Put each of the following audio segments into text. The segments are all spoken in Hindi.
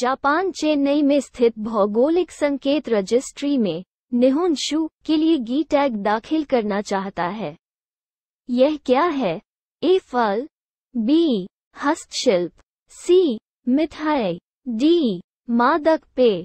जापान चेन्नई में स्थित भौगोलिक संकेत रजिस्ट्री में निहुन शू के लिए गी टैग दाखिल करना चाहता है यह क्या है ए फल बी हस्तशिल्प सी मिठाई डी मादक पे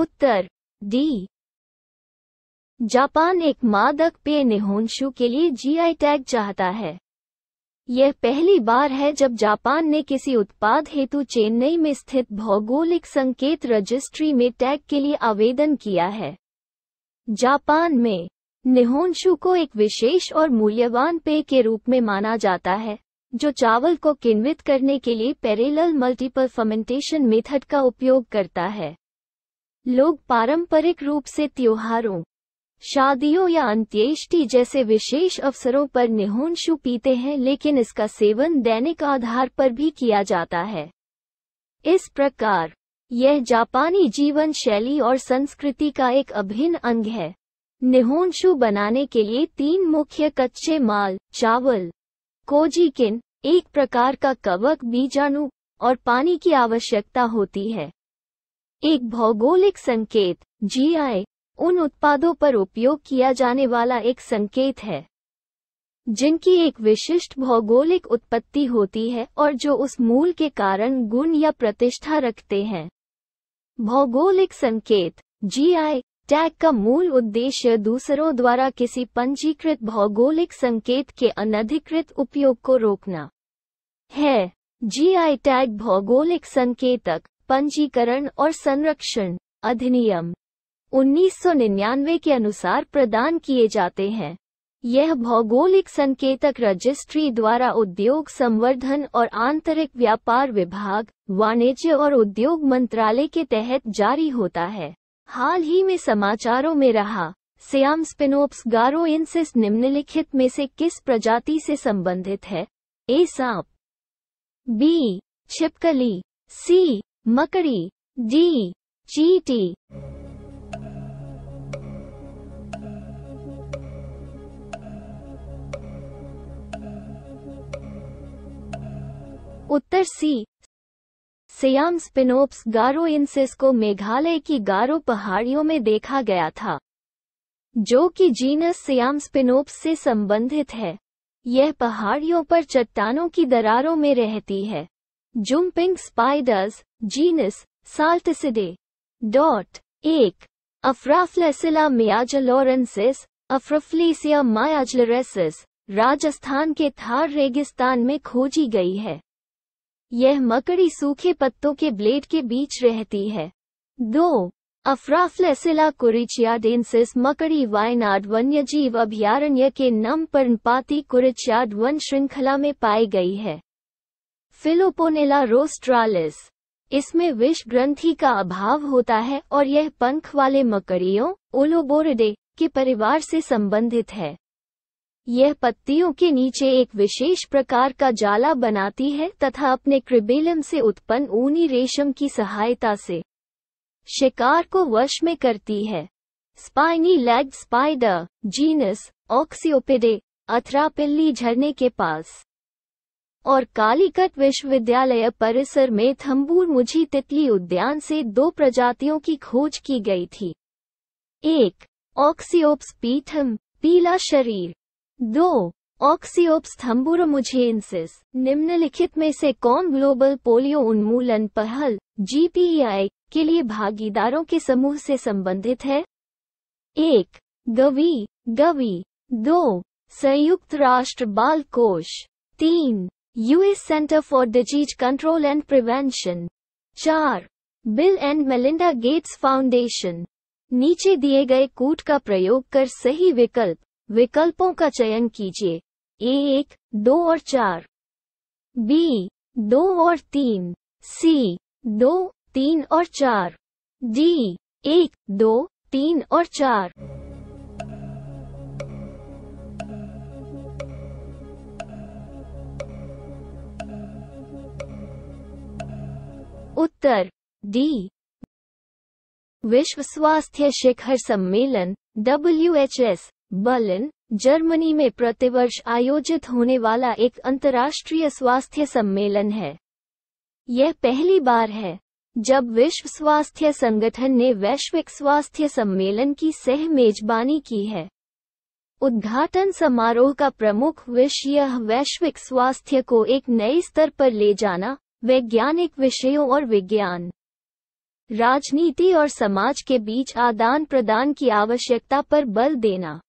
उत्तर डी जापान एक मादक पेय निहोंशु के लिए जीआई टैग चाहता है यह पहली बार है जब जापान ने किसी उत्पाद हेतु चेन्नई में स्थित भौगोलिक संकेत रजिस्ट्री में टैग के लिए आवेदन किया है जापान में निहोंशु को एक विशेष और मूल्यवान पेय के रूप में माना जाता है जो चावल को किन्वित करने के लिए पेरेलल मल्टीपल फर्मेंटेशन मेथड का उपयोग करता है लोग पारंपरिक रूप से त्योहारों शादियों या अंत्येष्टि जैसे विशेष अवसरों पर निहोंशु पीते हैं लेकिन इसका सेवन दैनिक आधार पर भी किया जाता है इस प्रकार यह जापानी जीवन शैली और संस्कृति का एक अभिन्न अंग है निहोंशु बनाने के लिए तीन मुख्य कच्चे माल चावल कोजीकिन एक प्रकार का कवक बीजाणु और पानी की आवश्यकता होती है एक भौगोलिक संकेत जी उन उत्पादों पर उपयोग किया जाने वाला एक संकेत है जिनकी एक विशिष्ट भौगोलिक उत्पत्ति होती है और जो उस मूल के कारण गुण या प्रतिष्ठा रखते हैं भौगोलिक संकेत जीआई टैग का मूल उद्देश्य दूसरों द्वारा किसी पंजीकृत भौगोलिक संकेत के अनधिकृत उपयोग को रोकना है जीआई टैग भौगोलिक संकेतक पंजीकरण और संरक्षण अधिनियम 1999 के अनुसार प्रदान किए जाते हैं यह भौगोलिक संकेतक रजिस्ट्री द्वारा उद्योग संवर्धन और आंतरिक व्यापार विभाग वाणिज्य और उद्योग मंत्रालय के तहत जारी होता है हाल ही में समाचारों में रहा सियाम स्पिनोप्स गारो इंसिस निम्नलिखित में से किस प्रजाति से संबंधित है ए सांप बी छिपकली सी मकड़ी डी चीटी उत्तर सी सियाम स्पिनोप्स गारो इंसिस को मेघालय की गारो पहाड़ियों में देखा गया था जो कि जीनस सियाम स्पिनोप्स से संबंधित है यह पहाड़ियों पर चट्टानों की दरारों में रहती है jumping spiders genus Salticidae dot एक अफ्राफ्लेसिला मियाजलोरेंसिस अफ्रफ्लीसिया मायाजलरेसिस राजस्थान के थार रेगिस्तान में खोजी गई है यह मकड़ी सूखे पत्तों के ब्लेड के बीच रहती है दो अफ्राफ्लेसिला डेंसिस मकड़ी वायनाड वन्यजीव अभयारण्य के नम पर्णपाती कुरिचियाड वन श्रृंखला में पाई गई है फिलोपोनेला रोस्ट्रालिस इसमें विष ग्रंथि का अभाव होता है और यह पंख वाले मकड़ियों ओलोबोरडे के परिवार से संबंधित है यह पत्तियों के नीचे एक विशेष प्रकार का जाला बनाती है तथा अपने क्रिबेलम से उत्पन्न ऊनी रेशम की सहायता से शिकार को वश में करती है spiny leg spider genus Oxyopidae Athirappilly झरने के पास और कालीकट विश्वविद्यालय परिसर में थम्बूर मुझी तितली उद्यान से दो प्रजातियों की खोज की गई थी एक ऑक्सीओप्स पीथम पीला शरीर दो ऑक्सीओप्स थम्बुरमुझेन्सिस निम्नलिखित में से कौन ग्लोबल पोलियो उन्मूलन पहल जीपीआई e के लिए भागीदारों के समूह से संबंधित है एक गवी गवी दो संयुक्त राष्ट्र बाल कोष तीन US Center for Disease Control and Prevention चार Bill and Melinda Gates Foundation नीचे दिए गए कूट का प्रयोग कर सही विकल्प विकल्पों का चयन कीजिए ए एक दो और चार बी दो और तीन सी दो तीन और चार डी एक दो तीन और चार उत्तर डी विश्व स्वास्थ्य शिखर सम्मेलन W H S Berlin Germany में प्रतिवर्ष आयोजित होने वाला एक अंतर्राष्ट्रीय स्वास्थ्य सम्मेलन है यह पहली बार है जब विश्व स्वास्थ्य संगठन ने वैश्विक स्वास्थ्य सम्मेलन की सह मेजबानी की है उद्घाटन समारोह का प्रमुख विषय यह वैश्विक स्वास्थ्य को एक नए स्तर पर ले जाना वैज्ञानिक विषयों और विज्ञान राजनीति और समाज के बीच आदान प्रदान की आवश्यकता पर बल देना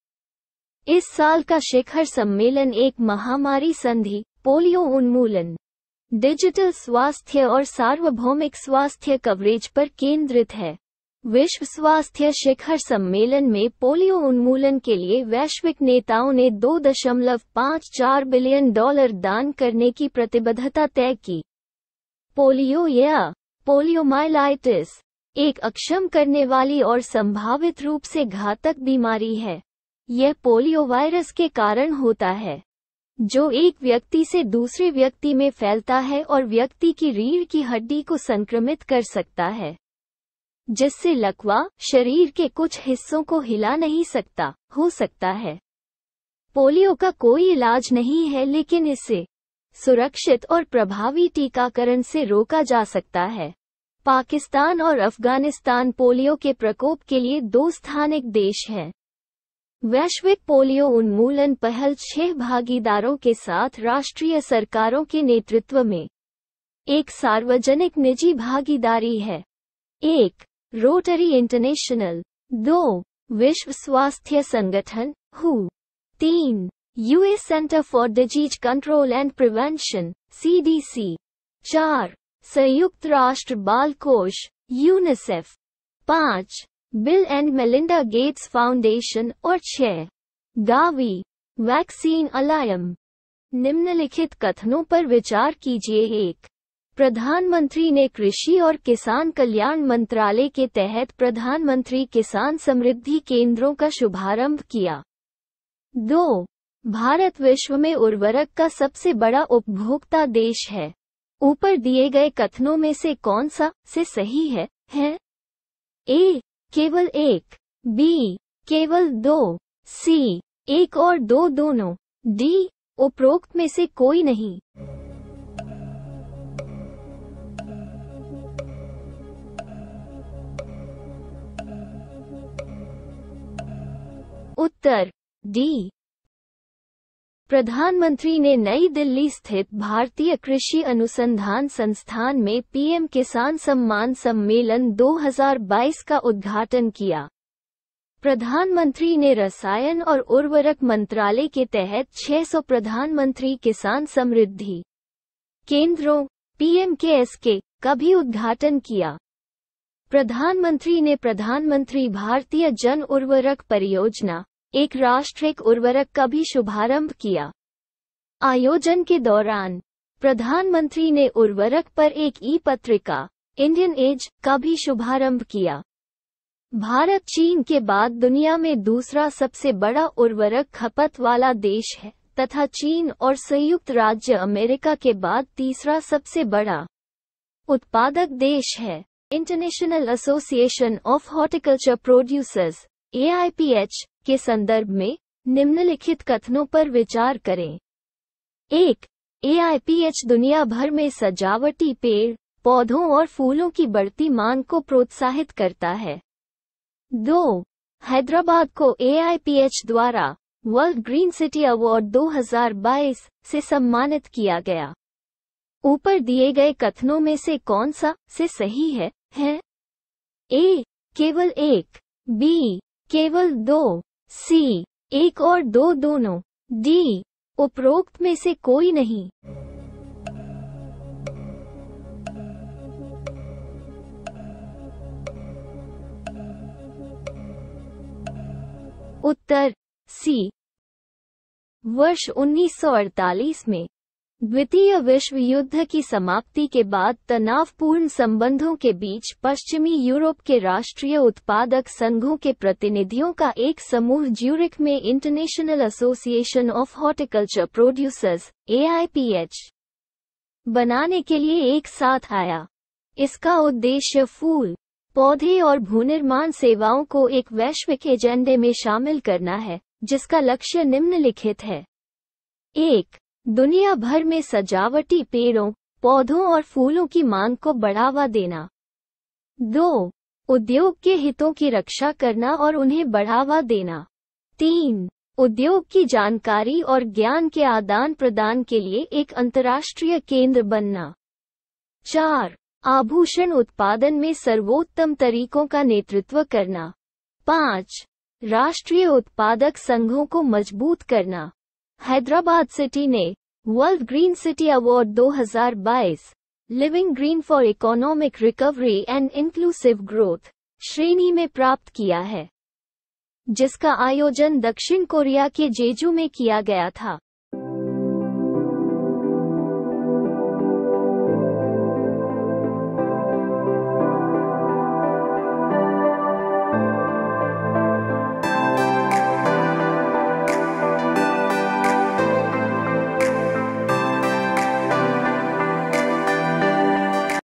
इस साल का शिखर सम्मेलन एक महामारी संधि पोलियो उन्मूलन डिजिटल स्वास्थ्य और सार्वभौमिक स्वास्थ्य कवरेज पर केंद्रित है विश्व स्वास्थ्य शिखर सम्मेलन में पोलियो उन्मूलन के लिए वैश्विक नेताओं ने 2.54 बिलियन डॉलर दान करने की प्रतिबद्धता तय की पोलियो या पोलियोमाइलाइटिस एक अक्षम करने वाली और संभावित रूप से घातक बीमारी है यह पोलियो वायरस के कारण होता है जो एक व्यक्ति से दूसरे व्यक्ति में फैलता है और व्यक्ति की रीढ़ की हड्डी को संक्रमित कर सकता है जिससे लकवा शरीर के कुछ हिस्सों को हिला नहीं सकता हो सकता है पोलियो का कोई इलाज नहीं है लेकिन इसे सुरक्षित और प्रभावी टीकाकरण से रोका जा सकता है पाकिस्तान और अफगानिस्तान पोलियो के प्रकोप के लिए दो स्थानिक देश हैं वैश्विक पोलियो उन्मूलन पहल छह भागीदारों के साथ राष्ट्रीय सरकारों के नेतृत्व में एक सार्वजनिक निजी भागीदारी है एक रोटरी इंटरनेशनल दो विश्व स्वास्थ्य संगठन हु तीन US Center for Disease Control and Prevention CDC चार संयुक्त राष्ट्र बाल कोष यूनिसेफ पाँच Bill and Melinda Gates Foundation और छह गावी वैक्सीन अलायम निम्नलिखित कथनों पर विचार कीजिए एक प्रधानमंत्री ने कृषि और किसान कल्याण मंत्रालय के तहत प्रधानमंत्री किसान समृद्धि केंद्रों का शुभारंभ किया दो भारत विश्व में उर्वरक का सबसे बड़ा उपभोक्ता देश है ऊपर दिए गए कथनों में से कौन सा से सही है है ए केवल एक बी केवल दो सी एक और दो दोनों डी उपरोक्त में से कोई नहीं उत्तर डी प्रधानमंत्री ने नई दिल्ली स्थित भारतीय कृषि अनुसंधान संस्थान में पीएम किसान सम्मान सम्मेलन 2022 का उद्घाटन किया प्रधानमंत्री ने रसायन और उर्वरक मंत्रालय के तहत 600 प्रधानमंत्री किसान समृद्धि केंद्रों पीएम के एस के का भी उद्घाटन किया प्रधानमंत्री ने प्रधानमंत्री भारतीय जन उर्वरक परियोजना एक राष्ट्रिक उर्वरक का भी शुभारंभ किया आयोजन के दौरान प्रधानमंत्री ने उर्वरक पर एक ई पत्रिका इंडियन एज का भी शुभारंभ किया भारत चीन के बाद दुनिया में दूसरा सबसे बड़ा उर्वरक खपत वाला देश है तथा चीन और संयुक्त राज्य अमेरिका के बाद तीसरा सबसे बड़ा उत्पादक देश है International Association of Horticulture Producers A के संदर्भ में निम्नलिखित कथनों पर विचार करें एक ए दुनिया भर में सजावटी पेड़ पौधों और फूलों की बढ़ती मांग को प्रोत्साहित करता है दो हैदराबाद को ए द्वारा वर्ल्ड ग्रीन सिटी अवार्ड 2022 से सम्मानित किया गया ऊपर दिए गए कथनों में से कौन सा से सही है है ए केवल एक बी केवल दो सी एक और दो दोनों डी उपरोक्त में से कोई नहीं उत्तर सी वर्ष 1948 में द्वितीय विश्व युद्ध की समाप्ति के बाद तनावपूर्ण संबंधों के बीच पश्चिमी यूरोप के राष्ट्रीय उत्पादक संघों के प्रतिनिधियों का एक समूह ज्यूरिक में International Association of Horticulture Producers A बनाने के लिए एक साथ आया इसका उद्देश्य फूल पौधे और भूनिर्माण सेवाओं को एक वैश्विक एजेंडे में शामिल करना है जिसका लक्ष्य निम्नलिखित है एक दुनिया भर में सजावटी पेड़ों पौधों और फूलों की मांग को बढ़ावा देना दो उद्योग के हितों की रक्षा करना और उन्हें बढ़ावा देना तीन उद्योग की जानकारी और ज्ञान के आदान प्रदान के लिए एक अंतर्राष्ट्रीय केंद्र बनना चार आभूषण उत्पादन में सर्वोत्तम तरीकों का नेतृत्व करना पाँच राष्ट्रीय उत्पादक संघों को मजबूत करना हैदराबाद सिटी ने World Green City Award 2022 Living Green for Economic Recovery and Inclusive Growth श्रेणी में प्राप्त किया है जिसका आयोजन दक्षिण कोरिया के जेजू में किया गया था